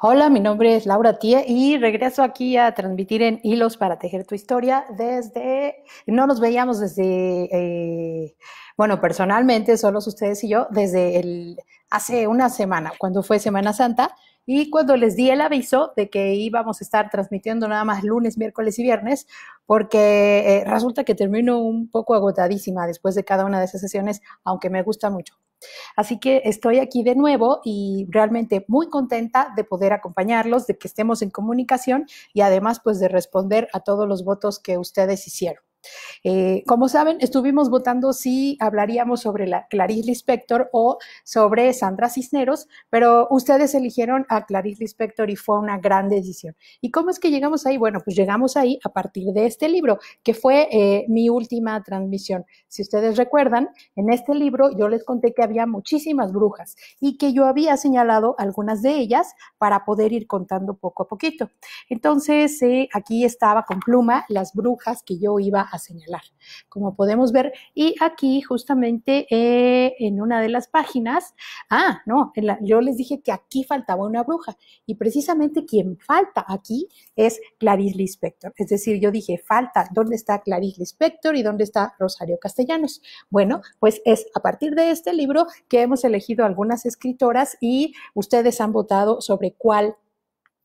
Hola, mi nombre es Laura Tía y regreso aquí a transmitir en Hilos para Tejer tu Historia desde, no nos veíamos desde, eh, bueno, personalmente, solo ustedes y yo, desde el, hace una semana, cuando fue Semana Santa, y cuando les di el aviso de que íbamos a estar transmitiendo nada más lunes, miércoles y viernes, porque eh, resulta que termino un poco agotadísima después de cada una de esas sesiones, aunque me gusta mucho. Así que estoy aquí de nuevo y realmente muy contenta de poder acompañarlos, de que estemos en comunicación y además pues de responder a todos los votos que ustedes hicieron. Eh, como saben, estuvimos votando si hablaríamos sobre la Clarice Lispector o sobre Sandra Cisneros, pero ustedes eligieron a Clarice Lispector y fue una gran decisión. ¿Y cómo es que llegamos ahí? Bueno, pues llegamos ahí a partir de este libro, que fue eh, mi última transmisión. Si ustedes recuerdan, en este libro yo les conté que había muchísimas brujas y que yo había señalado algunas de ellas para poder ir contando poco a poquito. Entonces, eh, aquí estaba con pluma las brujas que yo iba a señalar, como podemos ver. Y aquí justamente eh, en una de las páginas, ah, no, yo les dije que aquí faltaba una bruja y precisamente quien falta aquí es Clarice Lispector. Es decir, yo dije, falta, ¿dónde está Clarice Lispector y dónde está Rosario Castellanos? Bueno, pues es a partir de este libro que hemos elegido algunas escritoras y ustedes han votado sobre cuál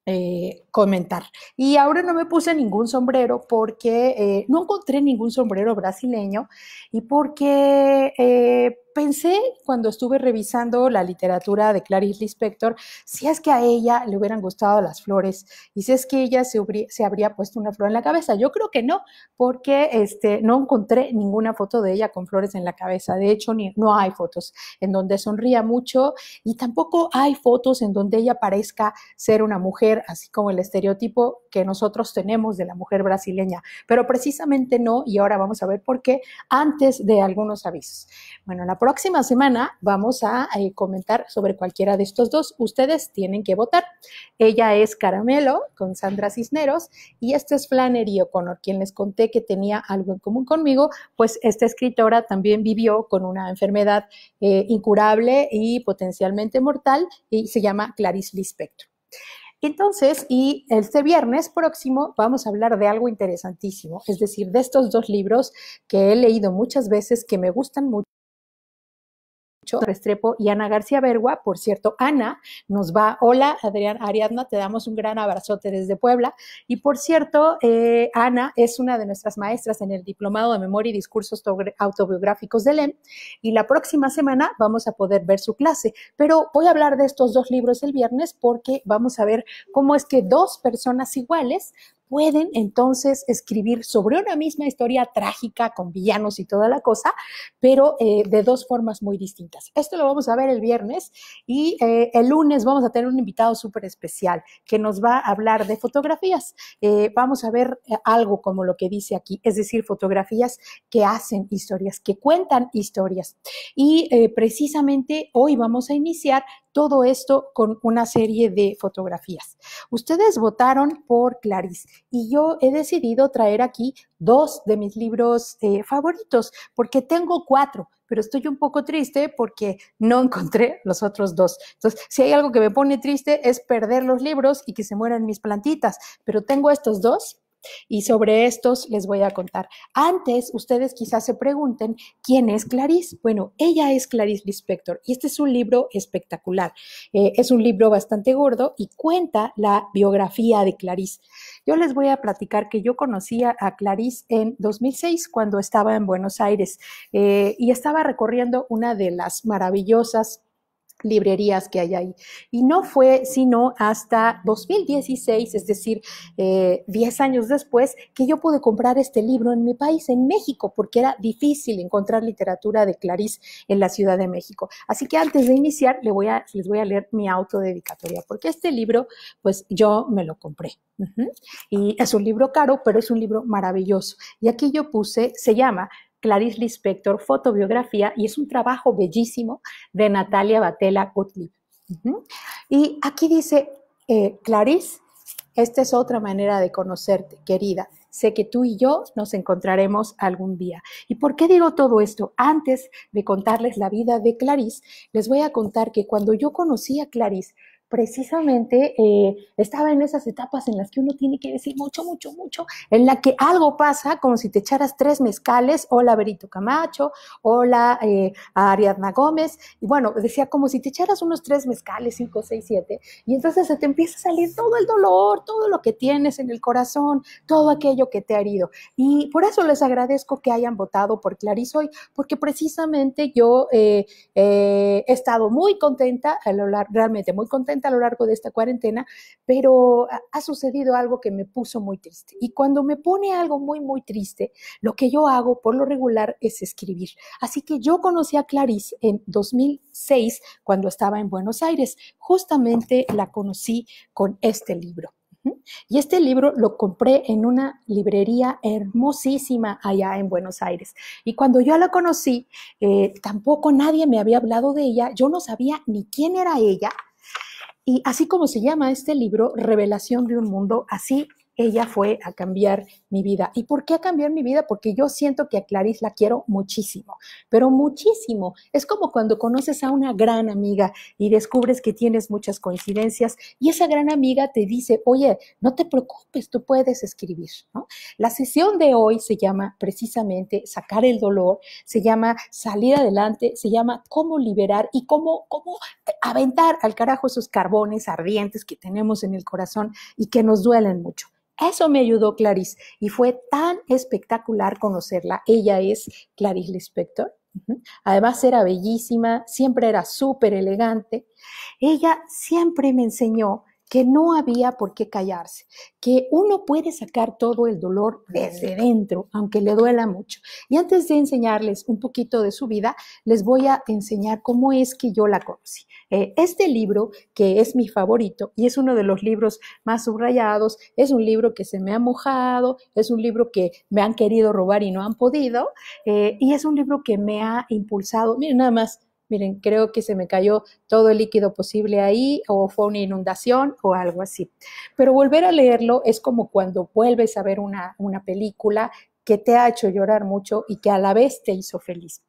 eh, comentar. Y ahora no me puse ningún sombrero porque eh, no encontré ningún sombrero brasileño y porque eh, pensé cuando estuve revisando la literatura de Clarice Lispector, si es que a ella le hubieran gustado las flores y si es que ella se, habría, se habría puesto una flor en la cabeza. Yo creo que no, porque este, no encontré ninguna foto de ella con flores en la cabeza. De hecho, ni, no hay fotos en donde sonría mucho y tampoco hay fotos en donde ella parezca ser una mujer, así como el estereotipo que nosotros tenemos de la mujer brasileña. Pero precisamente no, y ahora vamos a ver por qué, antes de algunos avisos. Bueno, la próxima semana vamos a eh, comentar sobre cualquiera de estos dos. Ustedes tienen que votar. Ella es Caramelo con Sandra Cisneros y este es Flannery O'Connor, quien les conté que tenía algo en común conmigo, pues esta escritora también vivió con una enfermedad eh, incurable y potencialmente mortal y se llama Clarice Lispector. Entonces, y este viernes próximo vamos a hablar de algo interesantísimo, es decir, de estos dos libros que he leído muchas veces, que me gustan mucho. Restrepo y Ana García Bergua. Por cierto, Ana nos va, hola Adrián Ariadna, te damos un gran abrazote desde Puebla. Y por cierto, eh, Ana es una de nuestras maestras en el Diplomado de Memoria y Discursos Autobiográficos de LEN, y la próxima semana vamos a poder ver su clase. Pero voy a hablar de estos dos libros el viernes porque vamos a ver cómo es que dos personas iguales pueden entonces escribir sobre una misma historia trágica con villanos y toda la cosa, pero eh, de dos formas muy distintas. Esto lo vamos a ver el viernes y eh, el lunes vamos a tener un invitado súper especial que nos va a hablar de fotografías. Eh, vamos a ver algo como lo que dice aquí, es decir, fotografías que hacen historias, que cuentan historias. Y precisamente hoy vamos a iniciar todo esto con una serie de fotografías. Ustedes votaron por Clarice y yo he decidido traer aquí dos de mis libros eh, favoritos, porque tengo cuatro, pero estoy un poco triste porque no encontré los otros dos. Entonces, si hay algo que me pone triste es perder los libros y que se mueran mis plantitas, pero tengo estos dos y sobre estos les voy a contar. Antes, ustedes quizás se pregunten, ¿quién es Clarice? Bueno, ella es Clarice Lispector y este es un libro espectacular. Eh, es un libro bastante gordo y cuenta la biografía de Clarice. Yo les voy a platicar que yo conocía a Clarice en 2006 cuando estaba en Buenos Aires eh, y estaba recorriendo una de las maravillosas librerías que hay ahí. Y no fue sino hasta 2016, es decir, 10 eh, años después, que yo pude comprar este libro en mi país, en México, porque era difícil encontrar literatura de Clarice en la Ciudad de México. Así que antes de iniciar, les voy a, leer mi autodedicatoria, porque este libro, pues yo me lo compré. Y es un libro caro, pero es un libro maravilloso. Y aquí yo puse, se llama Clarice Lispector, fotobiografía, y es un trabajo bellísimo de Natalia Batela Gottlieb. Y aquí dice, eh, Clarice, esta es otra manera de conocerte, querida. Sé que tú y yo nos encontraremos algún día. ¿Y por qué digo todo esto? Antes de contarles la vida de Clarice, les voy a contar que cuando yo conocí a Clarice, precisamente eh, estaba en esas etapas en las que uno tiene que decir mucho, mucho, mucho, en la que algo pasa como si te echaras tres mezcales, hola Berito Camacho, hola eh, Ariadna Gómez, y bueno, decía como si te echaras unos tres mezcales, cinco, seis, siete, y entonces se te empieza a salir todo el dolor, todo lo que tienes en el corazón, todo aquello que te ha herido. Y por eso les agradezco que hayan votado por Clarice hoy, porque precisamente yo eh, he estado muy contenta, realmente muy contenta, a lo largo de esta cuarentena, pero ha sucedido algo que me puso muy triste. Y cuando me pone algo muy, muy triste, lo que yo hago por lo regular es escribir. Así que yo conocí a Clarice en 2006, cuando estaba en Buenos Aires. Justamente la conocí con este libro. Y este libro lo compré en una librería hermosísima allá en Buenos Aires. Y cuando yo la conocí, eh, tampoco nadie me había hablado de ella, yo no sabía ni quién era ella, y así como se llama este libro, Revelación de un Mundo, así ella fue a cambiar mi vida. ¿Y por qué a cambiar mi vida? Porque yo siento que a Clarice la quiero muchísimo, pero muchísimo. Es como cuando conoces a una gran amiga y descubres que tienes muchas coincidencias y esa gran amiga te dice, oye, no te preocupes, tú puedes escribir. La sesión de hoy se llama precisamente sacar el dolor, se llama salir adelante, se llama cómo liberar y cómo, cómo aventar al carajo esos carbones ardientes que tenemos en el corazón y que nos duelen mucho. Eso me ayudó Clarice y fue tan espectacular conocerla. Ella es Clarice Lispector. Además era bellísima, siempre era súper elegante. Ella siempre me enseñó que no había por qué callarse, que uno puede sacar todo el dolor desde dentro, aunque le duela mucho. Y antes de enseñarles un poquito de su vida, les voy a enseñar cómo es que yo la conocí. Eh, este libro, que es mi favorito y es uno de los libros más subrayados, es un libro que se me ha mojado, es un libro que me han querido robar y no han podido, eh, y es un libro que me ha impulsado, miren nada más, miren, creo que se me cayó todo el líquido posible ahí o fue una inundación o algo así. Pero volver a leerlo es como cuando vuelves a ver una, una película que te ha hecho llorar mucho y que a la vez te hizo feliz.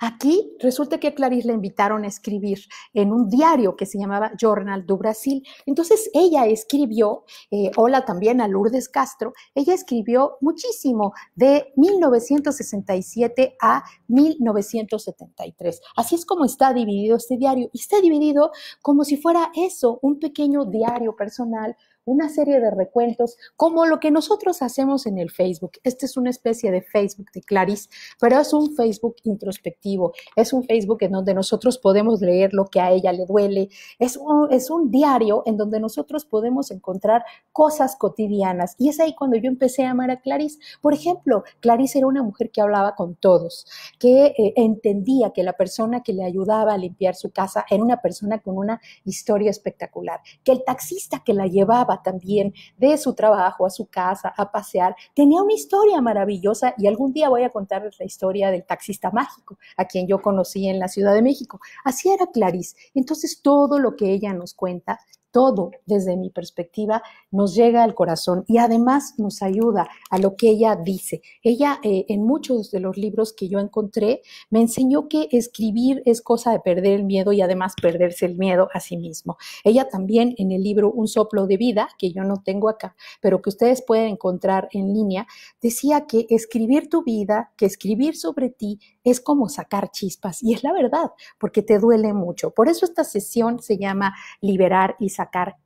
Aquí resulta que a Clarice la invitaron a escribir en un diario que se llamaba Journal do Brasil. Entonces ella escribió, eh, hola también a Lourdes Castro, ella escribió muchísimo de 1967 a 1973. Así es como está dividido este diario y está dividido como si fuera eso, un pequeño diario personal una serie de recuentos, como lo que nosotros hacemos en el Facebook. Este es una especie de Facebook de Clarice, pero es un Facebook introspectivo, es un Facebook en donde nosotros podemos leer lo que a ella le duele, es un, es un diario en donde nosotros podemos encontrar cosas cotidianas. Y es ahí cuando yo empecé a amar a Clarice. Por ejemplo, Clarice era una mujer que hablaba con todos, que eh, entendía que la persona que le ayudaba a limpiar su casa era una persona con una historia espectacular, que el taxista que la llevaba también de su trabajo a su casa a pasear. Tenía una historia maravillosa y algún día voy a contarles la historia del taxista mágico, a quien yo conocí en la Ciudad de México. Así era Clarice. Entonces todo lo que ella nos cuenta todo desde mi perspectiva nos llega al corazón y además nos ayuda a lo que ella dice. Ella eh, en muchos de los libros que yo encontré me enseñó que escribir es cosa de perder el miedo y además perderse el miedo a sí mismo. Ella también en el libro Un soplo de vida, que yo no tengo acá, pero que ustedes pueden encontrar en línea, decía que escribir tu vida, que escribir sobre ti es como sacar chispas y es la verdad, porque te duele mucho. Por eso esta sesión se llama Liberar y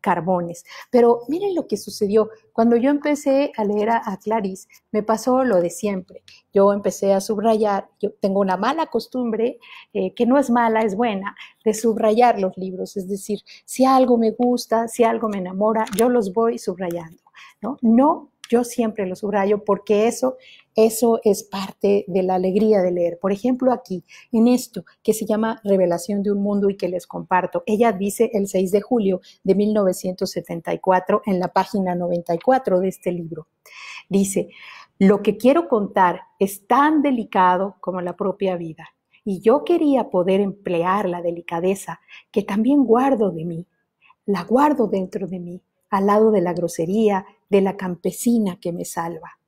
carbones. Pero miren lo que sucedió. Cuando yo empecé a leer a, Clarice, me pasó lo de siempre. Yo empecé a subrayar, yo tengo una mala costumbre, eh, que no es mala, es buena, de subrayar los libros. Es decir, si algo me gusta, si algo me enamora, yo los voy subrayando. No, no yo siempre los subrayo porque eso eso es parte de la alegría de leer. Por ejemplo, aquí, en esto que se llama Revelación de un Mundo y que les comparto, ella dice el 6 de julio de 1974 en la página 94 de este libro. Dice, lo que quiero contar es tan delicado como la propia vida, y yo quería poder emplear la delicadeza que también guardo de mí, la guardo dentro de mí, al lado de la grosería, de la campesina que me salva.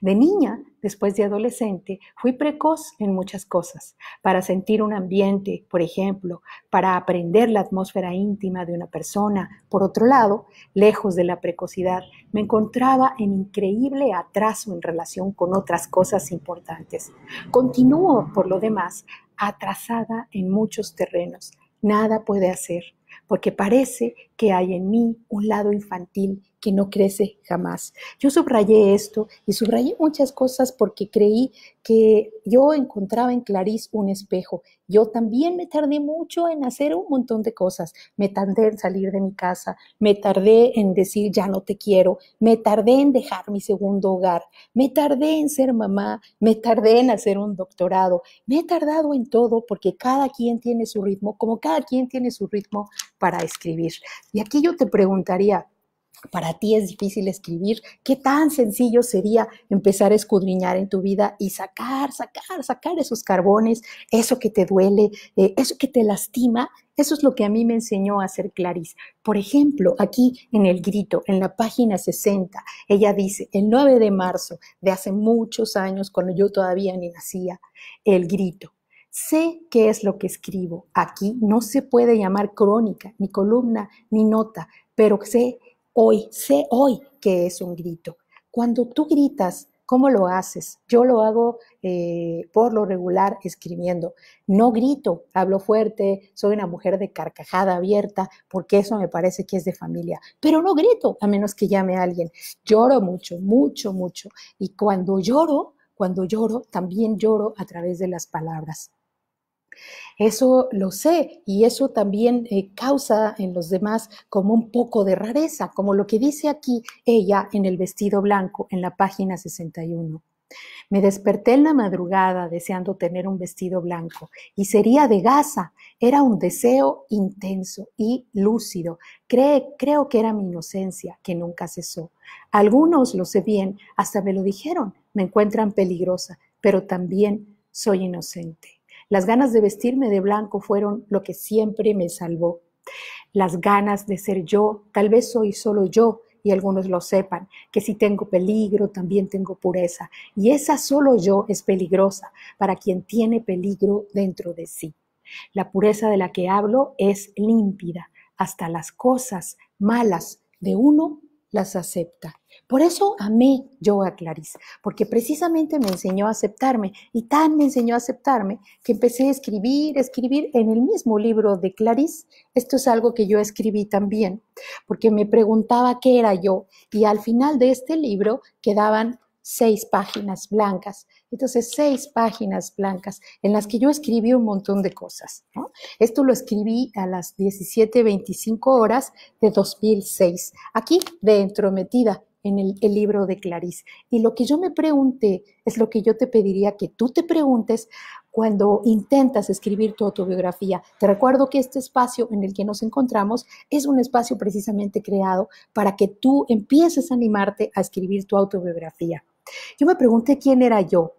De niña, después de adolescente, fui precoz en muchas cosas, para sentir un ambiente, por ejemplo, para aprender la atmósfera íntima de una persona. Por otro lado, lejos de la precocidad, me encontraba en increíble atraso en relación con otras cosas importantes. Continúo, por lo demás, atrasada en muchos terrenos. Nada puede hacer, porque parece que hay en mí un lado infantil que no crece jamás. Yo subrayé esto y subrayé muchas cosas porque creí que yo encontraba en Clarice un espejo. Yo también me tardé mucho en hacer un montón de cosas. Me tardé en salir de mi casa, me tardé en decir ya no te quiero, me tardé en dejar mi segundo hogar, me tardé en ser mamá, me tardé en hacer un doctorado, me he tardado en todo porque cada quien tiene su ritmo, como cada quien tiene su ritmo para escribir. Y aquí yo te preguntaría, para ti es difícil escribir, qué tan sencillo sería empezar a escudriñar en tu vida y sacar, sacar, sacar esos carbones, eso que te duele, eh, eso que te lastima. Eso es lo que a mí me enseñó a hacer Clarice. Por ejemplo, aquí en el grito, en la página 60, ella dice, el 9 de marzo de hace muchos años, cuando yo todavía ni nacía, el grito, Sé qué es lo que escribo. Aquí no se puede llamar crónica, ni columna, ni nota, pero sé hoy, sé hoy que es un grito. Cuando tú gritas, ¿Cómo lo haces? Yo lo hago eh, por lo regular escribiendo. No grito, hablo fuerte, soy una mujer de carcajada abierta, porque eso me parece que es de familia. Pero no grito, a menos que llame alguien. Lloro mucho, mucho, mucho. Y cuando lloro, cuando lloro, también lloro a través de las palabras. Eso lo sé y eso también eh, causa en los demás como un poco de rareza, como lo que dice aquí ella en el vestido blanco en la página 61. Me desperté en la madrugada deseando tener un vestido blanco y sería de gasa. Era un deseo intenso y lúcido. creo que era mi inocencia que nunca cesó. Algunos, lo sé bien, hasta me lo dijeron, me encuentran peligrosa, pero también soy inocente. Las ganas de vestirme de blanco fueron lo que siempre me salvó. Las ganas de ser yo, tal vez soy solo yo, y algunos lo sepan, que si tengo peligro, también tengo pureza. Y esa solo yo es peligrosa para quien tiene peligro dentro de sí. La pureza de la que hablo es límpida, hasta las cosas malas de uno las acepta. Por eso amé yo a Clarice, porque precisamente me enseñó a aceptarme y tan me enseñó a aceptarme que empecé a escribir, escribir en el mismo libro de Clarice. Esto es algo que yo escribí también, porque me preguntaba qué era yo y al final de este libro quedaban seis páginas blancas. Entonces, seis páginas blancas en las que yo escribí un montón de cosas. Esto lo escribí a las 17.25 horas de 2006, aquí dentro, metida en el, el, libro de Clarice. Y lo que yo me pregunté es lo que yo te pediría que tú te preguntes cuando intentas escribir tu autobiografía. Te recuerdo que este espacio en el que nos encontramos es un espacio precisamente creado para que tú empieces a animarte a escribir tu autobiografía. Yo me pregunté quién era yo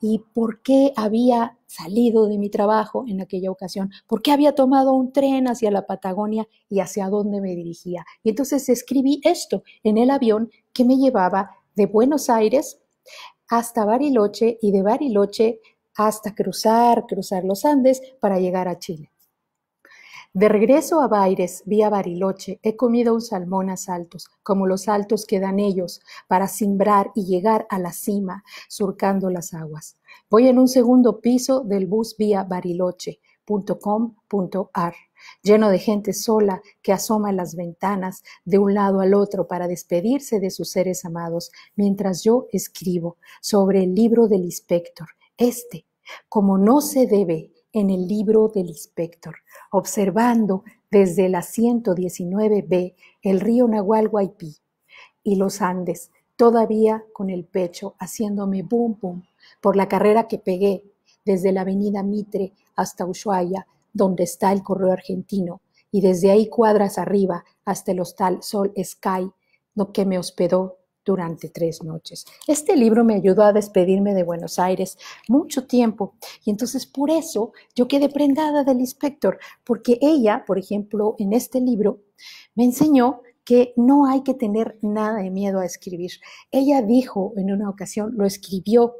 y por qué había salido de mi trabajo en aquella ocasión, por qué había tomado un tren hacia la Patagonia y hacia dónde me dirigía. Y entonces escribí esto en el avión que me llevaba de Buenos Aires hasta Bariloche y de Bariloche hasta cruzar, cruzar los Andes para llegar a Chile. De regreso a Baires, vía Bariloche, he comido un salmón a saltos, como los saltos que dan ellos, para simbrar y llegar a la cima, surcando las aguas. Voy en un segundo piso del bus vía bariloche.com.ar, lleno de gente sola que asoma las ventanas de un lado al otro para despedirse de sus seres amados, mientras yo escribo sobre el libro del inspector, este, como no se debe en el libro del inspector observando desde la 119B el río Nahual Guaypí y los Andes, todavía con el pecho haciéndome boom bum por la carrera que pegué desde la avenida Mitre hasta Ushuaia, donde está el correo argentino, y desde ahí cuadras arriba hasta el hostal Sol Sky, lo que me hospedó durante tres noches. Este libro me ayudó a despedirme de Buenos Aires mucho tiempo y entonces por eso yo quedé prendada del inspector, porque ella, por ejemplo, en este libro me enseñó que no hay que tener nada de miedo a escribir. Ella dijo en una ocasión, lo escribió,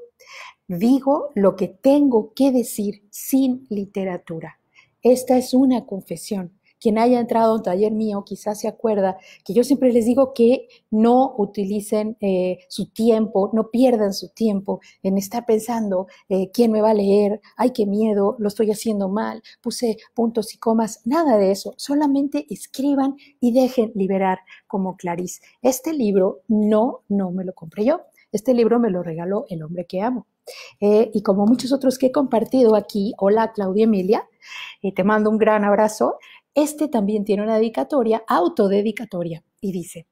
digo lo que tengo que decir sin literatura. Esta es una confesión. Quien haya entrado a un taller mío quizás se acuerda que yo siempre les digo que no utilicen eh, su tiempo, no pierdan su tiempo en estar pensando eh, quién me va a leer, ay, qué miedo, lo estoy haciendo mal, puse puntos y comas, nada de eso, solamente escriban y dejen liberar como Clarice. Este libro no, no me lo compré yo, este libro me lo regaló el hombre que amo. Eh, y como muchos otros que he compartido aquí, hola Claudia Emilia, te mando un gran abrazo. Este también tiene una dedicatoria, autodedicatoria, y dice,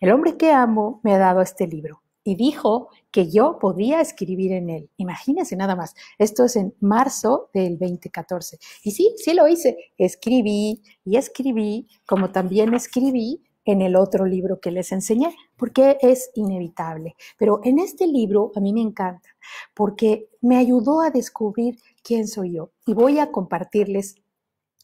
el hombre que amo me ha dado este libro y dijo que yo podía escribir en él. Imagínense nada más, esto es en marzo del 2014. Y sí, sí lo hice, escribí y escribí, como también escribí en el otro libro que les enseñé, porque es inevitable. Pero en este libro a mí me encanta, porque me ayudó a descubrir quién soy yo. Y voy a compartirles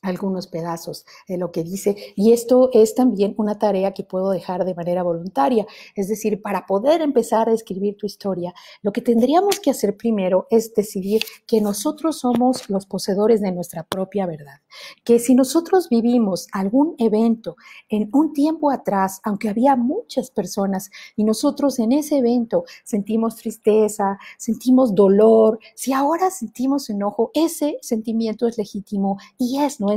algunos pedazos de lo que dice. Y esto es también una tarea que puedo dejar de manera voluntaria. Es decir, para poder empezar a escribir tu historia, lo que tendríamos que hacer primero es decidir que nosotros somos los poseedores de nuestra propia verdad. Que si nosotros vivimos algún evento en un tiempo atrás, aunque había muchas personas y nosotros en ese evento sentimos tristeza, sentimos dolor, si ahora sentimos enojo, ese sentimiento es legítimo y es nuestro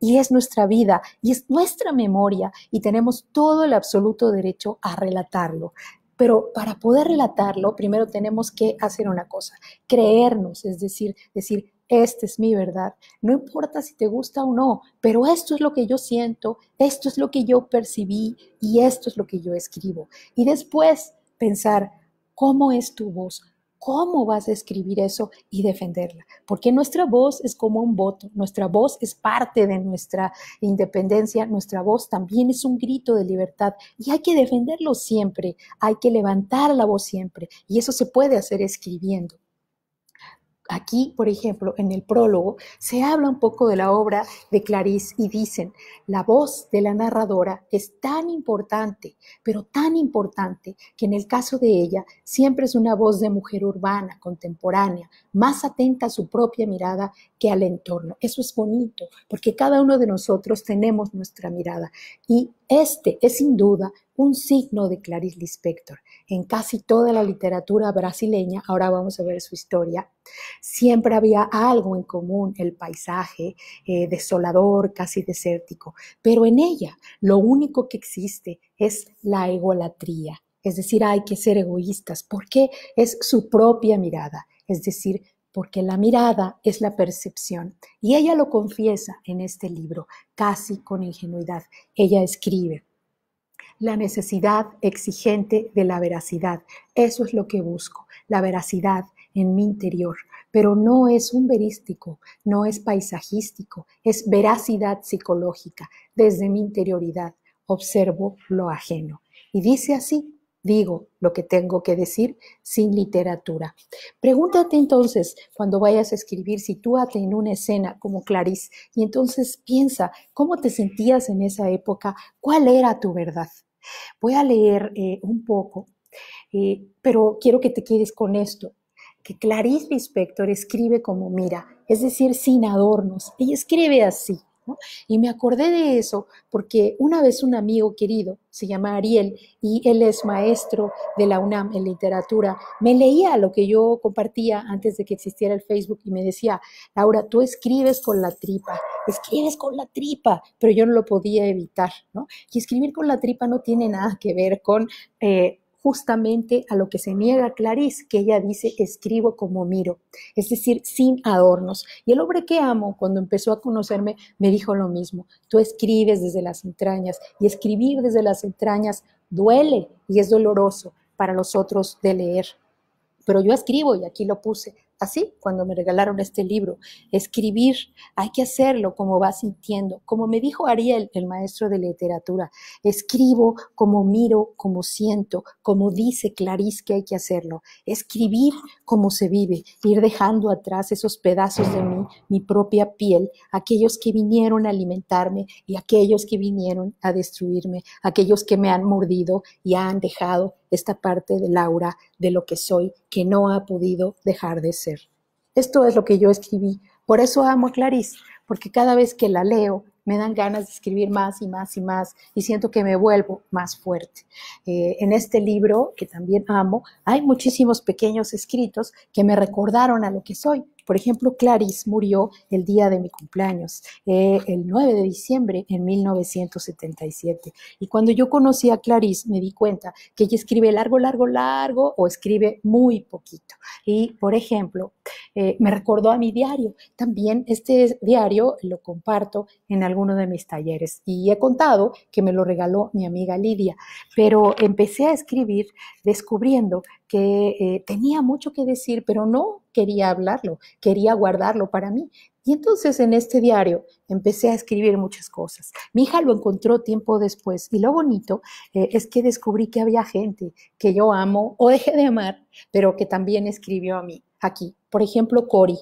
y es nuestra vida y es nuestra memoria y tenemos todo el absoluto derecho a relatarlo. Pero para poder relatarlo, primero tenemos que hacer una cosa, creernos, es decir, decir, esta es mi verdad. No importa si te gusta o no, pero esto es lo que yo siento, esto es lo que yo percibí y esto es lo que yo escribo. Y después pensar, ¿cómo es tu voz? ¿Cómo vas a escribir eso y defenderla? Porque nuestra voz es como un voto, nuestra voz es parte de nuestra independencia, nuestra voz también es un grito de libertad y hay que defenderlo siempre, hay que levantar la voz siempre y eso se puede hacer escribiendo. Aquí, por ejemplo, en el prólogo se habla un poco de la obra de Clarice y dicen, la voz de la narradora es tan importante, pero tan importante, que en el caso de ella siempre es una voz de mujer urbana, contemporánea, más atenta a su propia mirada al entorno. Eso es bonito, porque cada uno de nosotros tenemos nuestra mirada y este es sin duda un signo de Clarice Lispector. En casi toda la literatura brasileña, ahora vamos a ver su historia, siempre había algo en común, el paisaje eh, desolador, casi desértico, pero en ella lo único que existe es la egolatría, es decir, hay que ser egoístas, porque es su propia mirada, es decir, porque la mirada es la percepción. Y ella lo confiesa en este libro, casi con ingenuidad. Ella escribe, la necesidad exigente de la veracidad, eso es lo que busco, la veracidad en mi interior, pero no es un verístico, no es paisajístico, es veracidad psicológica, desde mi interioridad observo lo ajeno. Y dice así, digo lo que tengo que decir sin literatura. Pregúntate entonces cuando vayas a escribir, sitúate en una escena como Clarice y entonces piensa cómo te sentías en esa época, cuál era tu verdad. Voy a leer eh, un poco, eh, pero quiero que te quedes con esto que Clarice Lispector escribe como mira, es decir, sin adornos. y escribe así. Y me acordé de eso porque una vez un amigo querido, se llama Ariel, y él es maestro de la UNAM en literatura, me leía lo que yo compartía antes de que existiera el Facebook y me decía, Laura, tú escribes con la tripa, escribes con la tripa, pero yo no lo podía evitar, Y escribir con la tripa no tiene nada que ver con... Eh, justamente a lo que se niega Clarice, que ella dice, escribo como miro, es decir, sin adornos. Y el hombre que amo, cuando empezó a conocerme, me dijo lo mismo, tú escribes desde las entrañas y escribir desde las entrañas duele y es doloroso para los otros de leer. Pero yo escribo, y aquí lo puse, así cuando me regalaron este libro. Escribir, hay que hacerlo como va sintiendo. Como me dijo Ariel, el maestro de literatura, escribo como miro, como siento, como dice Clarice que hay que hacerlo. Escribir como se vive, ir dejando atrás esos pedazos de mí, mi propia piel, aquellos que vinieron a alimentarme y aquellos que vinieron a destruirme, aquellos que me han mordido y han dejado esta parte del aura de lo que soy, que no ha podido dejar de ser. Esto es lo que yo escribí. Por eso amo a Clarice, porque cada vez que la leo me dan ganas de escribir más y más y más y siento que me vuelvo más fuerte. Eh, en este libro, que también amo, hay muchísimos pequeños escritos que me recordaron a lo que soy, por ejemplo, Clarice murió el día de mi cumpleaños, eh, el 9 de diciembre en 1977. Y cuando yo conocí a Clarice me di cuenta que ella escribe largo, largo, largo o escribe muy poquito. Y, por ejemplo, eh, me recordó a mi diario. También este diario lo comparto en alguno de mis talleres y he contado que me lo regaló mi amiga Lidia, pero empecé a escribir descubriendo que eh, tenía mucho que decir, pero no quería hablarlo, quería guardarlo para mí. Y entonces en este diario empecé a escribir muchas cosas. Mi hija lo encontró tiempo después y lo bonito eh, es que descubrí que había gente que yo amo o dejé de amar, pero que también escribió a mí aquí. Por ejemplo, Cori,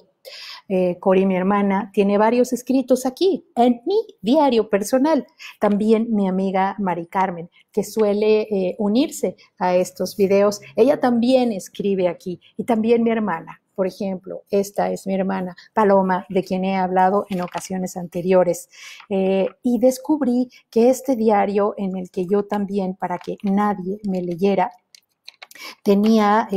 eh, Cori, mi hermana, tiene varios escritos aquí en mi diario personal. También mi amiga Mari Carmen, que suele eh, unirse a estos videos, ella también escribe aquí. Y también mi hermana, por ejemplo, esta es mi hermana Paloma, de quien he hablado en ocasiones anteriores. Eh, y descubrí que este diario en el que yo también, para que nadie me leyera, tenía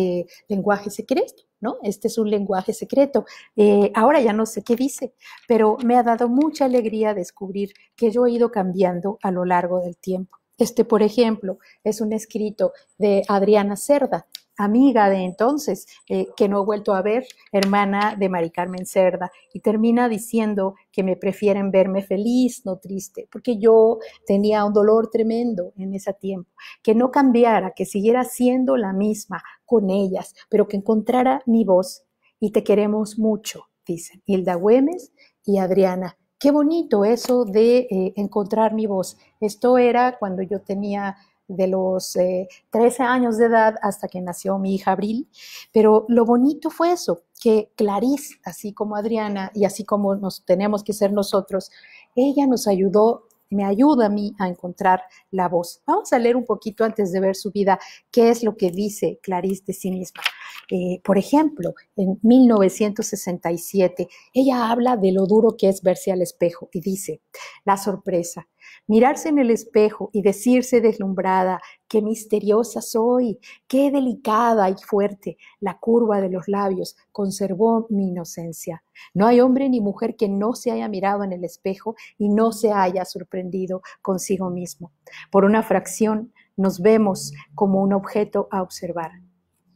lenguaje secreto este es un lenguaje secreto. Eh, ahora ya no sé qué dice, pero me ha dado mucha alegría descubrir que yo he ido cambiando a lo largo del tiempo. Este, por ejemplo, es un escrito de Adriana Cerda, amiga de entonces, eh, que no he vuelto a ver, hermana de Mari Carmen Cerda, y termina diciendo que me prefieren verme feliz, no triste, porque yo tenía un dolor tremendo en ese tiempo, que no cambiara, que siguiera siendo la misma, con ellas, pero que encontrara mi voz y te queremos mucho, dicen Hilda Güemes y Adriana. Qué bonito eso de eh, encontrar mi voz. Esto era cuando yo tenía de los 13 eh, años de edad hasta que nació mi hija Abril, pero lo bonito fue eso, que Clarice, así como Adriana y así como nos tenemos que ser nosotros, ella nos ayudó me ayuda a mí a encontrar la voz. Vamos a leer un poquito antes de ver su vida qué es lo que dice Clarice de sí misma. Eh, por ejemplo, en 1967, ella habla de lo duro que es verse al espejo y dice, la sorpresa, mirarse en el espejo y decirse deslumbrada, qué misteriosa soy, qué delicada y fuerte, la curva de los labios conservó mi inocencia. No hay hombre ni mujer que no se haya mirado en el espejo y no se haya sorprendido consigo mismo. Por una fracción nos vemos como un objeto a observar.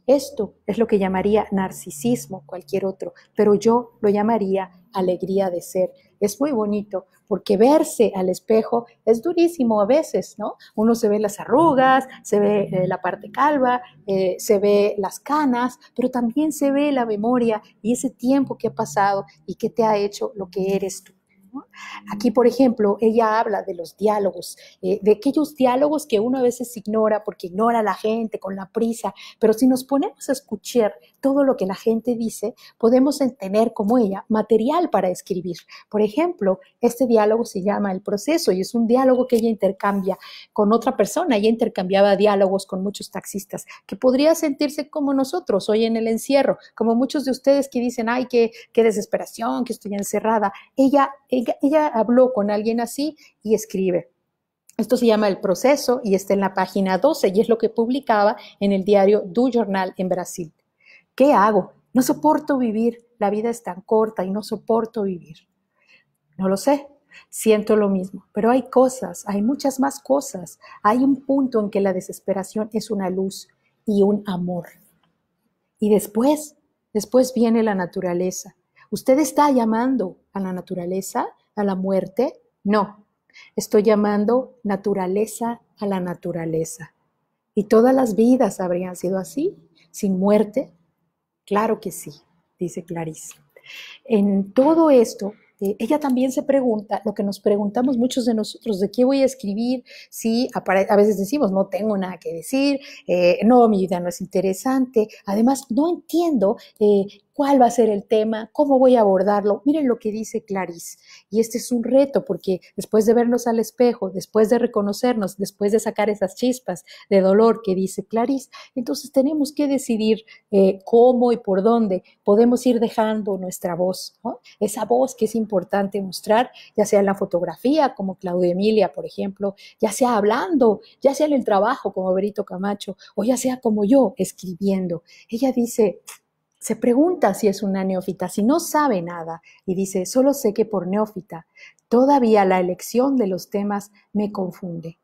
Esto es lo que llamaría narcisismo cualquier otro, pero yo lo llamaría alegría de ser, es muy bonito, porque verse al espejo es durísimo a veces, ¿no? Uno se ve las arrugas, se ve eh, la parte calva, eh, se ve las canas, pero también se ve la memoria y ese tiempo que ha pasado y que te ha hecho lo que eres tú. ¿no? Aquí, por ejemplo, ella habla de los diálogos, eh, de aquellos diálogos que uno a veces ignora porque ignora a la gente con la prisa, pero si nos ponemos a escuchar todo lo que la gente dice, podemos tener como ella material para escribir. Por ejemplo, este diálogo se llama El proceso y es un diálogo que ella intercambia con otra persona. Ella intercambiaba diálogos con muchos taxistas que podría sentirse como nosotros hoy en el encierro, como muchos de ustedes que dicen, ay, qué, qué desesperación, que estoy encerrada. ella, ella habló con alguien así y escribe. Esto se llama El Proceso y está en la página 12 y es lo que publicaba en el diario Du Journal en Brasil. ¿Qué hago? No soporto vivir, la vida es tan corta y no soporto vivir. No lo sé, siento lo mismo, pero hay cosas, hay muchas más cosas. Hay un punto en que la desesperación es una luz y un amor. Y después, después viene la naturaleza. Usted está llamando a la naturaleza a la muerte? No, estoy llamando naturaleza a la naturaleza. ¿Y todas las vidas habrían sido así? ¿Sin muerte? Claro que sí, dice Clarice. En todo esto, eh, ella también se pregunta, lo que nos preguntamos muchos de nosotros, ¿de qué voy a escribir? Si a veces decimos, no tengo nada que decir, eh, no, mi vida no es interesante. Además, no entiendo eh, cuál va a ser el tema, cómo voy a abordarlo. Miren lo que dice Clarice. Y este es un reto porque después de vernos al espejo, después de reconocernos, después de sacar esas chispas de dolor que dice Clarice, entonces tenemos que decidir eh, cómo y por dónde podemos ir dejando nuestra voz, esa voz que es importante mostrar, ya sea en la fotografía, como Claudia Emilia, por ejemplo, ya sea hablando, ya sea en el trabajo, como Berito Camacho, o ya sea como yo, escribiendo. Ella dice, se pregunta si es una neófita, si no sabe nada, y dice, solo sé que por neófita, todavía la elección de los temas me confunde.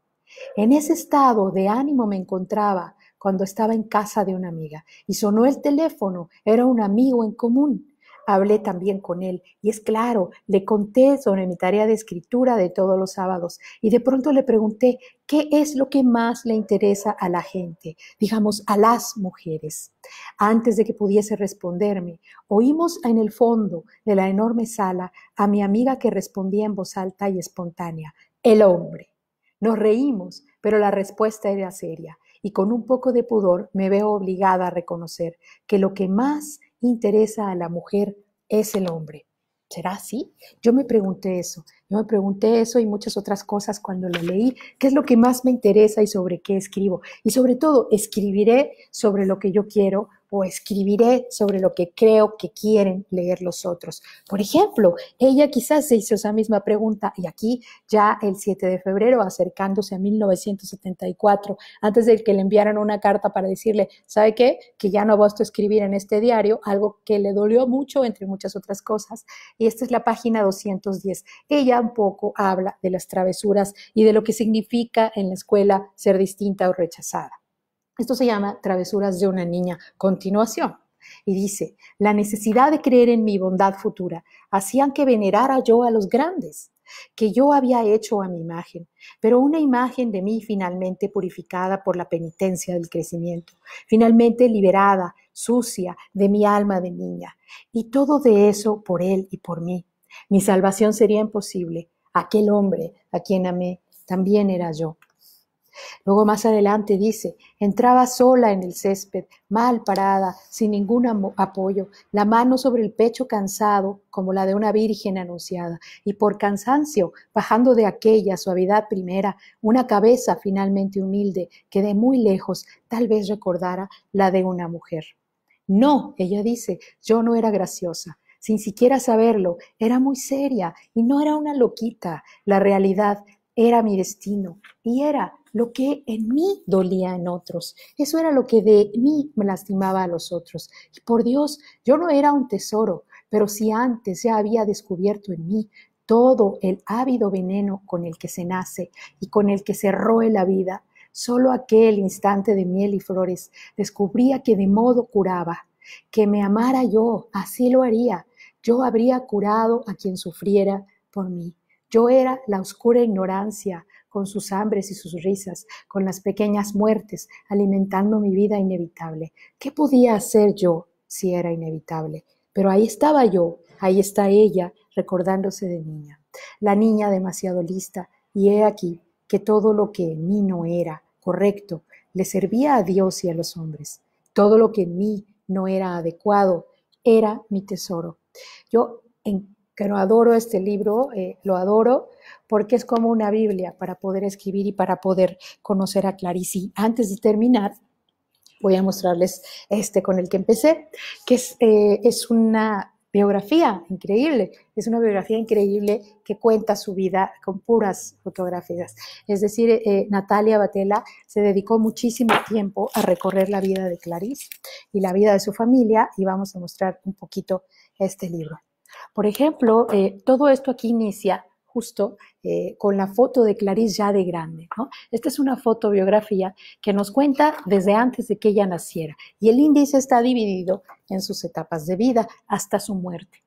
En ese estado de ánimo me encontraba cuando estaba en casa de una amiga y sonó el teléfono, era un amigo en común hablé también con él. Y es claro, le conté sobre mi tarea de escritura de todos los sábados y de pronto le pregunté qué es lo que más le interesa a la gente, digamos, a las mujeres. Antes de que pudiese responderme, oímos en el fondo de la enorme sala a mi amiga que respondía en voz alta y espontánea, el hombre. Nos reímos, pero la respuesta era seria y con un poco de pudor me veo obligada a reconocer que lo que más interesa a la mujer es el hombre. ¿Será así? Yo me pregunté eso. Yo me pregunté eso y muchas otras cosas cuando lo leí, qué es lo que más me interesa y sobre qué escribo. Y sobre todo, escribiré sobre lo que yo quiero o escribiré sobre lo que creo que quieren leer los otros. Por ejemplo, ella quizás se hizo esa misma pregunta y aquí ya el 7 de febrero, acercándose a 1974, antes de que le enviaran una carta para decirle, ¿sabe qué? Que ya no basta escribir en este diario, algo que le dolió mucho, entre muchas otras cosas, y esta es la página 210. Ella poco habla de las travesuras y de lo que significa en la escuela ser distinta o rechazada. Esto se llama Travesuras de una niña. Continuación. Y dice, la necesidad de creer en mi bondad futura hacían que venerara yo a los grandes, que yo había hecho a mi imagen, pero una imagen de mí finalmente purificada por la penitencia del crecimiento, finalmente liberada, sucia de mi alma de niña, y todo de eso por él y por mí. Mi salvación sería imposible. Aquel hombre a quien amé también era yo. Luego más adelante dice, entraba sola en el césped, mal parada, sin ningún apoyo, la mano sobre el pecho cansado como la de una virgen anunciada, y por cansancio, bajando de aquella suavidad primera, una cabeza finalmente humilde que de muy lejos tal vez recordara la de una mujer. No, ella dice, yo no era graciosa, sin siquiera saberlo. Era muy seria y no era una loquita. La realidad era mi destino y era lo que en mí dolía en otros. Eso era lo que de mí me lastimaba a los otros. Y por Dios, yo no era un tesoro, pero si antes ya había descubierto en mí todo el ávido veneno con el que se nace y con el que se roe la vida, solo aquel instante de miel y flores descubría que de modo curaba. Que me amara yo, así lo haría, yo habría curado a quien sufriera por mí. Yo era la oscura ignorancia, con sus hambres y sus risas, con las pequeñas muertes, alimentando mi vida inevitable. ¿Qué podía hacer yo si era inevitable? Pero ahí estaba yo, ahí está ella, recordándose de niña, la niña demasiado lista, y he aquí que todo lo que en mí no era correcto le servía a Dios y a los hombres. Todo lo que en mí no era adecuado era mi tesoro yo que no adoro este libro, eh, lo adoro porque es como una Biblia para poder escribir y para poder conocer a Clarice. y antes de terminar, voy a mostrarles este con el que empecé, que es, eh, es una biografía increíble. Es una biografía increíble que cuenta su vida con puras fotografías. Es decir, eh, Natalia Batela se dedicó muchísimo tiempo a recorrer la vida de Clarice y la vida de su familia y vamos a mostrar un poquito este libro. Por ejemplo, eh, todo esto aquí inicia justo eh, con la foto de Clarice ya de grande. Esta es una fotobiografía que nos cuenta desde antes de que ella naciera y el índice está dividido en sus etapas de vida hasta su muerte.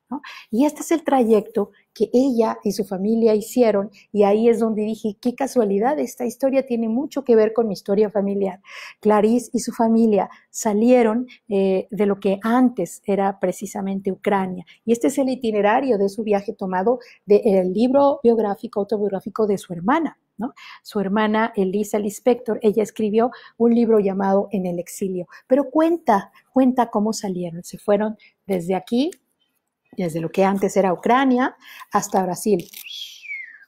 Y este es el trayecto que ella y su familia hicieron y ahí es donde dije, qué casualidad, esta historia tiene mucho que ver con mi historia familiar. Clarice y su familia salieron eh, de lo que antes era precisamente Ucrania y este es el itinerario de su viaje tomado del libro biográfico autobiográfico de su hermana. ¿no? Su hermana Elisa Lispector, ella escribió un libro llamado En el exilio, pero cuenta, cuenta cómo salieron. Se fueron desde aquí, desde lo que antes era Ucrania hasta Brasil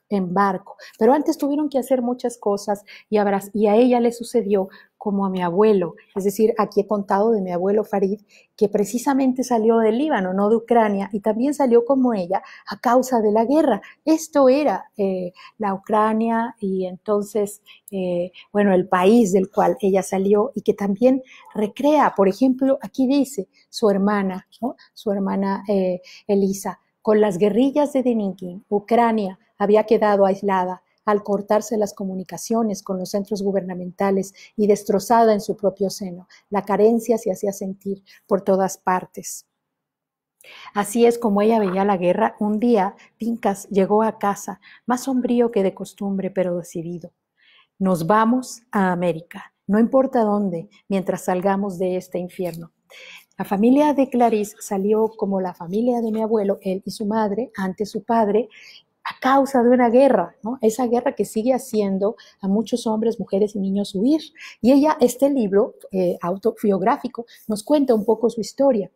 en barco. Pero antes tuvieron que hacer muchas cosas y a, y a ella le sucedió como a mi abuelo. Es decir, aquí he contado de mi abuelo Farid, que precisamente salió del Líbano, no de Ucrania, y también salió como ella a causa de la guerra. Esto era eh, la Ucrania y entonces, eh, bueno, el país del cual ella salió y que también recrea, por ejemplo, aquí dice su hermana, su hermana eh, Elisa, con las guerrillas de Denikin, Ucrania había quedado aislada al cortarse las comunicaciones con los centros gubernamentales y destrozada en su propio seno. La carencia se hacía sentir por todas partes. Así es como ella veía la guerra. Un día, Pincas llegó a casa, más sombrío que de costumbre, pero decidido. Nos vamos a América, no importa dónde, mientras salgamos de este infierno. La familia de Clarice salió como la familia de mi abuelo, él y su madre, ante su padre, causa de una guerra, esa guerra que sigue haciendo a muchos hombres, mujeres y niños huir. Y ella, este libro eh, autobiográfico, nos cuenta un poco su historia.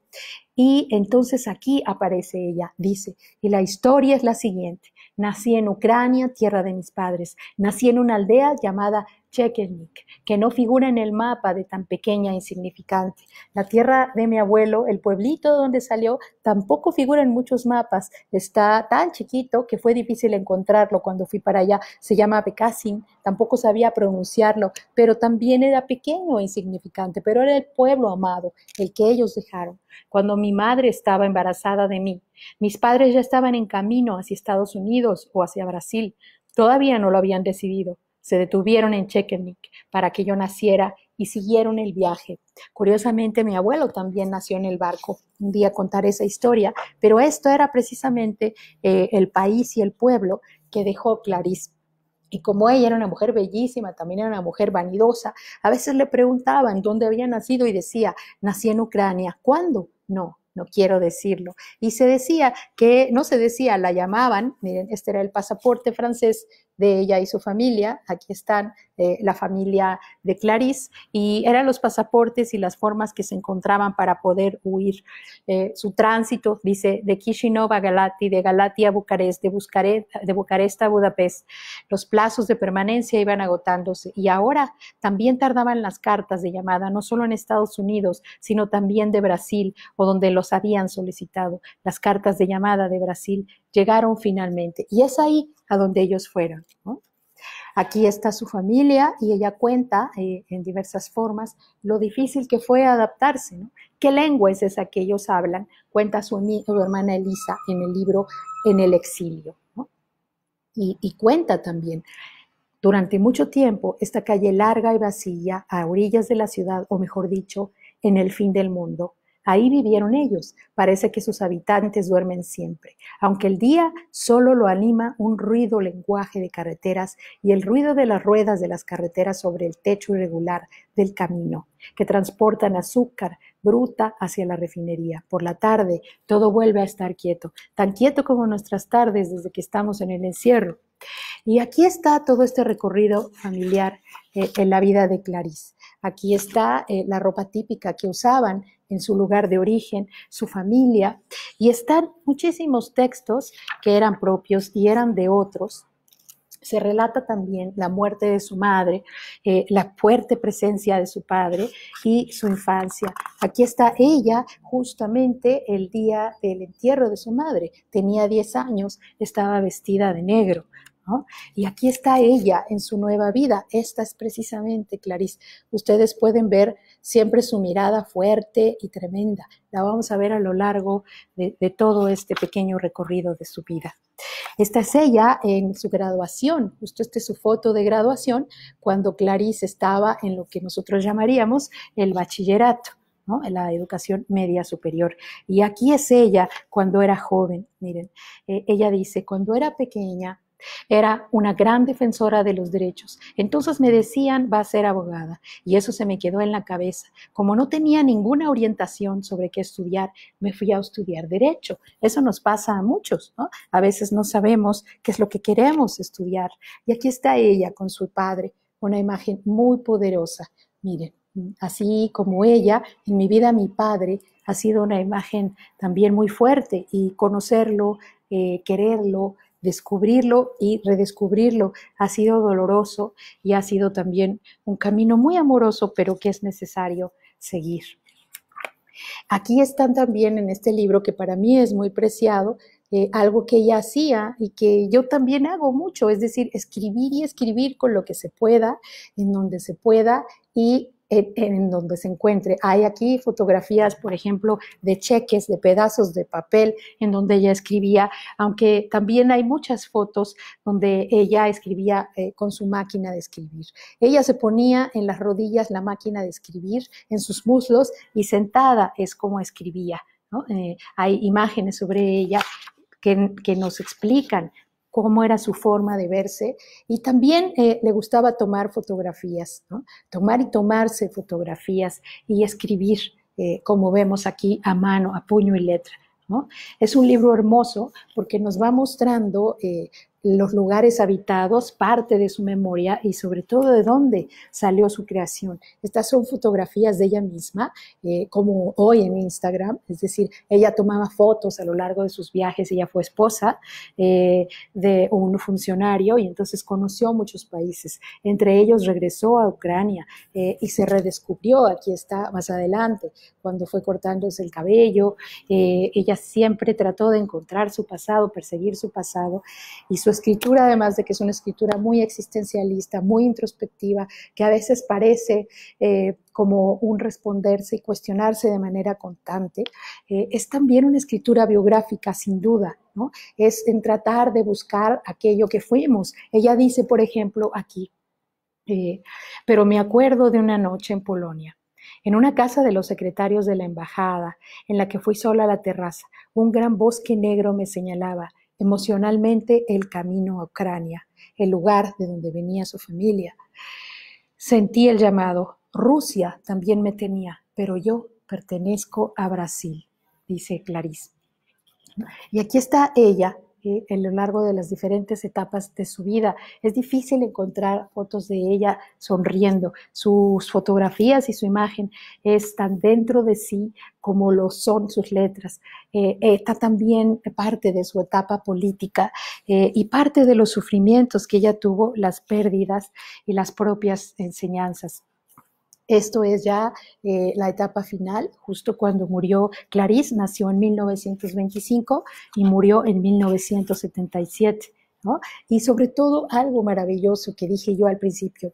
Y entonces aquí aparece ella, dice, y la historia es la siguiente. Nací en Ucrania, tierra de mis padres. Nací en una aldea llamada que no figura en el mapa de tan pequeña e insignificante. La tierra de mi abuelo, el pueblito donde salió, tampoco figura en muchos mapas. Está tan chiquito que fue difícil encontrarlo cuando fui para allá. Se llama Pekasin, tampoco sabía pronunciarlo, pero también era pequeño e insignificante, pero era el pueblo amado, el que ellos dejaron. Cuando mi madre estaba embarazada de mí, mis padres ya estaban en camino hacia Estados Unidos o hacia Brasil. Todavía no lo habían decidido se detuvieron en Chequenik para que yo naciera y siguieron el viaje. Curiosamente, mi abuelo también nació en el barco. Un día contaré esa historia, pero esto era precisamente eh, el país y el pueblo que dejó Clarice. Y como ella era una mujer bellísima, también era una mujer vanidosa, a veces le preguntaban dónde había nacido y decía, nací en Ucrania. ¿Cuándo? No, no quiero decirlo. Y se decía que, no se decía, la llamaban, miren, este era el pasaporte francés, de ella y su familia. Aquí están la familia de Clarice, y eran los pasaportes y las formas que se encontraban para poder huir. Eh, su tránsito, dice, de Chisinau a Galati, de Galati a Bucarest, de, de Bucarest a Budapest. Los plazos de permanencia iban agotándose y ahora también tardaban las cartas de llamada, no solo en Estados Unidos, sino también de Brasil, o donde los habían solicitado. Las cartas de llamada de Brasil llegaron finalmente y es ahí a donde ellos fueron. Aquí está su familia y ella cuenta eh, en diversas formas lo difícil que fue adaptarse, ¿no? ¿Qué lengua es esa que ellos hablan? Cuenta su, su hermana Elisa en el libro En el exilio. y cuenta también durante mucho tiempo, esta calle larga y vacía, a orillas de la ciudad, o mejor dicho, en el fin del mundo, Ahí vivieron ellos. Parece que sus habitantes duermen siempre, aunque el día solo lo anima un ruido lenguaje de carreteras y el ruido de las ruedas de las carreteras sobre el techo irregular del camino, que transportan azúcar bruta hacia la refinería. Por la tarde todo vuelve a estar quieto, tan quieto como nuestras tardes desde que estamos en el encierro. Y aquí está todo este recorrido familiar eh, en la vida de Clarice. Aquí está eh, la ropa típica que usaban en su lugar de origen, su familia, y están muchísimos textos que eran propios y eran de otros. Se relata también la muerte de su madre, eh, la fuerte presencia de su padre y su infancia. Aquí está ella justamente el día del entierro de su madre. Tenía 10 años, estaba vestida de negro y aquí está ella en su nueva vida. Esta es precisamente Clarice. Ustedes pueden ver siempre su mirada fuerte y tremenda. La vamos a ver a lo largo de, todo este pequeño recorrido de su vida. Esta es ella en su graduación, justo esta es su foto de graduación cuando Clarice estaba en lo que nosotros llamaríamos el bachillerato. ¿no? la educación media superior. Y aquí es ella cuando era joven, miren, eh, ella dice, cuando era pequeña era una gran defensora de los derechos. Entonces me decían, va a ser abogada. Y eso se me quedó en la cabeza. Como no tenía ninguna orientación sobre qué estudiar, me fui a estudiar derecho. Eso nos pasa a muchos, ¿no? A veces no sabemos qué es lo que queremos estudiar. Y aquí está ella con su padre, una imagen muy poderosa. Miren, así como ella, en mi vida mi padre ha sido una imagen también muy fuerte y conocerlo, eh, quererlo, descubrirlo y redescubrirlo ha sido doloroso y ha sido también un camino muy amoroso, pero que es necesario seguir. Aquí están también en este libro, que para mí es muy preciado, eh, algo que ella hacía y que yo también hago mucho, es decir, escribir y escribir con lo que se pueda, en donde se pueda y en, donde se encuentre. Hay aquí fotografías, por ejemplo, de cheques, de pedazos de papel en donde ella escribía, aunque también hay muchas fotos donde ella escribía eh, con su máquina de escribir. Ella se ponía en las rodillas la máquina de escribir, en sus muslos, y sentada es como escribía. Eh, hay imágenes sobre ella que, que, nos explican cómo era su forma de verse y también eh, le gustaba tomar fotografías, tomar y tomarse fotografías y escribir, eh, como vemos aquí, a mano, a puño y letra. Es un libro hermoso porque nos va mostrando eh, los lugares habitados, parte de su memoria y sobre todo de dónde salió su creación. Estas son fotografías de ella misma, eh, como hoy en Instagram, es decir, ella tomaba fotos a lo largo de sus viajes, ella fue esposa eh, de un funcionario y entonces conoció muchos países, entre ellos regresó a Ucrania eh, y se redescubrió, aquí está más adelante, cuando fue cortándose el cabello, ella siempre trató de encontrar su pasado, perseguir su pasado y su escritura, además de que es una escritura muy existencialista, muy introspectiva, que a veces parece eh, como un responderse y cuestionarse de manera constante, eh, es también una escritura biográfica, sin duda. Es en tratar de buscar aquello que fuimos. Ella dice, por ejemplo, aquí, eh, pero me acuerdo de una noche en Polonia, en una casa de los secretarios de la embajada, en la que fui sola a la terraza. Un gran bosque negro me señalaba emocionalmente el camino a Ucrania, el lugar de donde venía su familia. Sentí el llamado. Rusia también me tenía, pero yo pertenezco a Brasil, dice Clarice. Y aquí está ella eh, a en lo largo de las diferentes etapas de su vida. Es difícil encontrar fotos de ella sonriendo. Sus fotografías y su imagen están dentro de sí como lo son sus letras. Eh, está también parte de su etapa política eh, y parte de los sufrimientos que ella tuvo, las pérdidas y las propias enseñanzas. Esto es ya eh, la etapa final, justo cuando murió Clarice, nació en 1925 y murió en 1977. Y sobre todo algo maravilloso que dije yo al principio.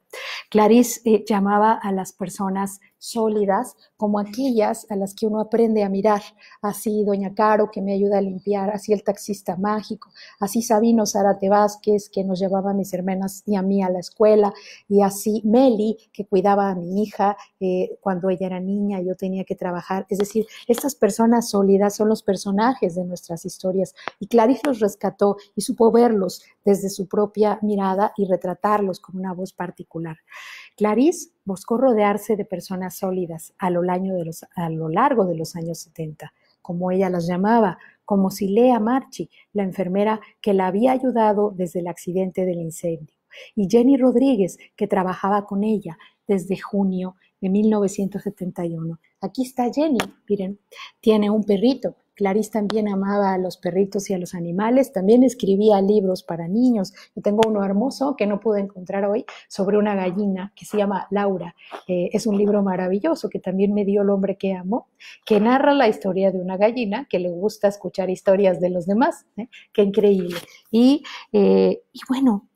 Clarice eh, llamaba a las personas sólidas, como aquellas a las que uno aprende a mirar, así Doña Caro que me ayuda a limpiar, así el taxista mágico, así Sabino zarate Vázquez que nos llevaba a mis hermanas y a mí a la escuela, y así Meli que cuidaba a mi hija eh, cuando ella era niña, y yo tenía que trabajar. Es decir, estas personas sólidas son los personajes de nuestras historias y Clarice los rescató y supo verlos desde su propia mirada y retratarlos con una voz particular. Clarice buscó rodearse de personas sólidas a lo, largo de los años 70, como ella las llamaba, como Silea Marchi, la enfermera que la había ayudado desde el accidente del incendio, y Jenny Rodríguez, que trabajaba con ella desde junio de 1971. Aquí está Jenny, miren, tiene un perrito Clarice también amaba a los perritos y a los animales, también escribía libros para niños. Yo tengo uno hermoso que no pude encontrar hoy sobre una gallina que se llama Laura. Eh, es un libro maravilloso que también me dio el hombre que amo, que narra la historia de una gallina que le gusta escuchar historias de los demás. ¿eh? Qué increíble. y eh, bueno,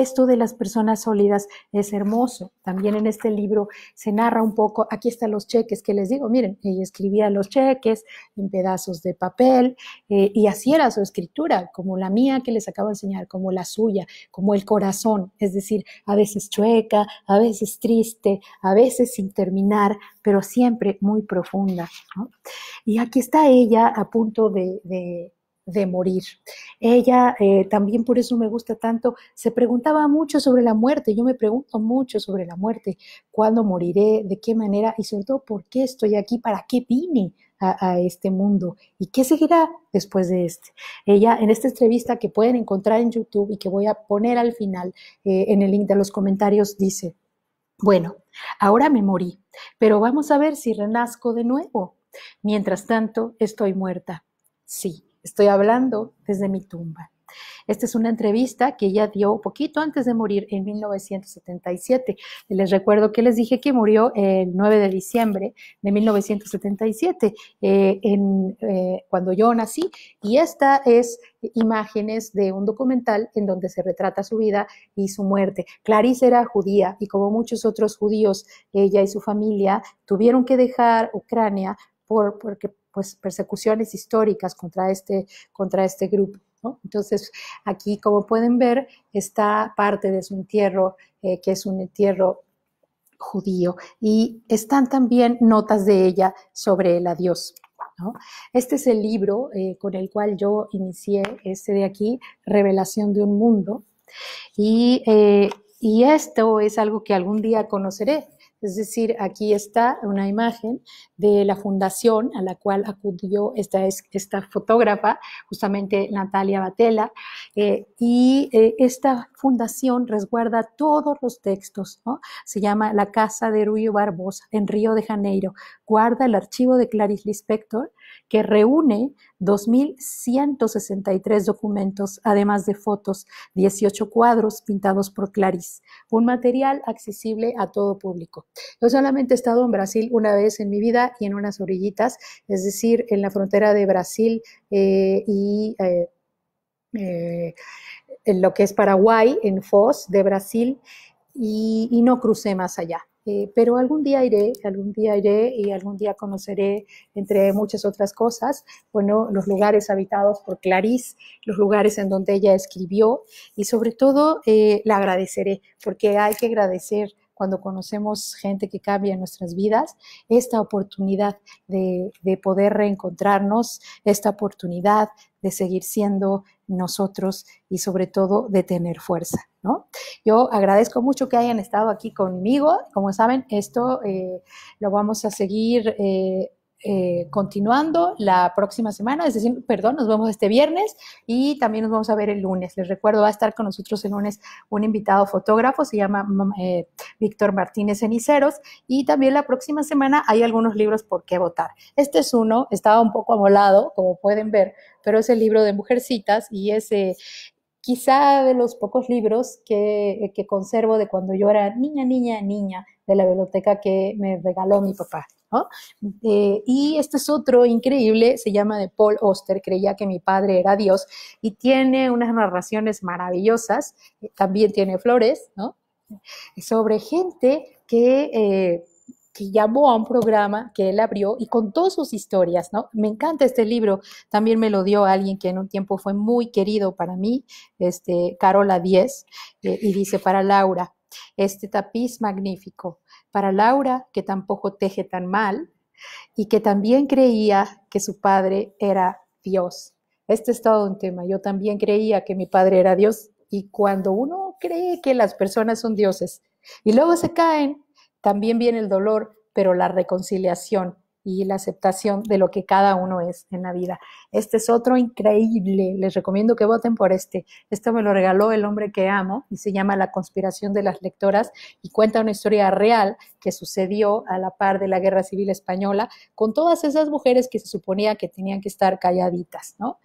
esto de las personas sólidas es hermoso. También en este libro se narra un poco, aquí están los cheques que les digo, miren, ella escribía los cheques en pedazos de papel eh, y así era su escritura, como la mía que les acabo de enseñar, como la suya, como el corazón, es decir, a veces chueca, a veces triste, a veces sin terminar, pero siempre muy profunda. Y aquí está ella a punto de de morir. Ella, eh, también por eso me gusta tanto, se preguntaba mucho sobre la muerte, yo me pregunto mucho sobre la muerte, cuándo moriré, de qué manera y sobre todo por qué estoy aquí, para qué vine a, este mundo y qué seguirá después de este. Ella, en esta entrevista que pueden encontrar en YouTube y que voy a poner al final eh, en el link de los comentarios, dice, bueno, ahora me morí, pero vamos a ver si renazco de nuevo. Mientras tanto, estoy muerta. Sí, Estoy hablando desde mi tumba. Esta es una entrevista que ella dio poquito antes de morir en 1977. Les recuerdo que les dije que murió el 9 de diciembre de 1977, eh, eh, cuando yo nací, y esta es imágenes de un documental en donde se retrata su vida y su muerte. Clarice era judía y como muchos otros judíos, ella y su familia tuvieron que dejar Ucrania por, porque pues, persecuciones históricas contra este, contra este grupo. Entonces, aquí, como pueden ver, está parte de su entierro, eh, que es un entierro judío, y están también notas de ella sobre el adiós. Este es el libro eh, con el cual yo inicié este de aquí, Revelación de un Mundo, y eh, esto es algo que algún día conoceré, es decir, aquí está una imagen de la fundación a la cual acudió esta, esta fotógrafa, justamente Natalia Batela, eh, y eh, esta fundación resguarda todos los textos, se llama La Casa de Ruyo Barbosa en Río de Janeiro, guarda el archivo de Clarice Lispector que reúne 2.163 documentos, además de fotos, 18 cuadros pintados por Clarice, un material accesible a todo público. Yo solamente he estado en Brasil una vez en mi vida y en unas orillitas, es decir, en la frontera de Brasil eh, y... Eh, eh, en lo que es Paraguay, en Foz de Brasil, y, no crucé más allá. Eh, pero algún día iré, algún día iré y algún día conoceré, entre muchas otras cosas, bueno, los lugares habitados por Clarice, los lugares en donde ella escribió y sobre todo eh, la agradeceré, porque hay que agradecer cuando conocemos gente que cambia nuestras vidas, esta oportunidad de, poder reencontrarnos, esta oportunidad de seguir siendo nosotros y sobre todo de tener fuerza, ¿no? Yo agradezco mucho que hayan estado aquí conmigo. Como saben, esto eh, lo vamos a seguir eh, eh, continuando la próxima semana, es decir, perdón, nos vemos este viernes y también nos vamos a ver el lunes. Les recuerdo, va a estar con nosotros el lunes un invitado fotógrafo, se llama mm, eh, Víctor Martínez Ceniceros, y también la próxima semana hay algunos libros por qué votar. Este es uno, estaba un poco amolado, como pueden ver, pero es el libro de Mujercitas y es... Eh, quizá de los pocos libros que, que conservo de cuando yo era niña, niña, niña, de la biblioteca que me regaló mi papá. ¿no? y este es otro increíble, se llama de Paul Oster, creía que mi padre era Dios, y tiene unas narraciones maravillosas, eh, también tiene flores, ¿no? sobre gente eh, que... llamó a un programa que él abrió y contó sus historias, ¿no? Me encanta este libro, también me lo dio alguien que en un tiempo fue muy querido para mí, este, Carola Diez, eh, y dice para Laura, este tapiz magnífico. Para Laura, que tampoco teje tan mal y que también creía que su padre era Dios. Este es todo un tema. Yo también creía que mi padre era Dios y cuando uno cree que las personas son dioses y luego se caen, también viene el dolor, pero la reconciliación y la aceptación de lo que cada uno es en la vida. Este es otro increíble, les recomiendo que voten por este. esto me lo regaló el hombre que amo y se llama La conspiración de las lectoras y cuenta una historia real que sucedió a la par de la Guerra Civil Española con todas esas mujeres que se suponía que tenían que estar calladitas, ¿no?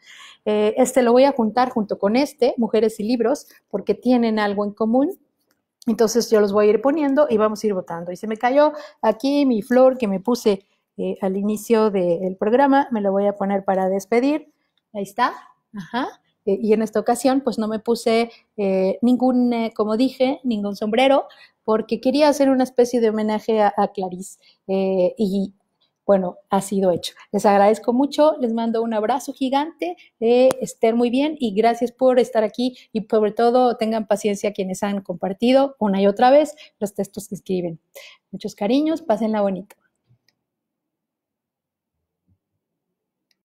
Eh, este lo voy a juntar junto con este, Mujeres y Libros, porque tienen algo en común entonces yo los voy a ir poniendo y vamos a ir votando. Y se me cayó aquí mi flor que me puse eh, al inicio del programa, me lo voy a poner para despedir. Ahí está. Eh, y en esta ocasión, pues no me puse eh, ningún, como dije, ningún sombrero, porque quería hacer una especie de homenaje a, a Clarice. y bueno, ha sido hecho. Les agradezco mucho, les mando un abrazo gigante, estén muy bien y gracias por estar aquí y sobre todo tengan paciencia quienes han compartido una y otra vez los textos que escriben. Muchos cariños, pasen la bonita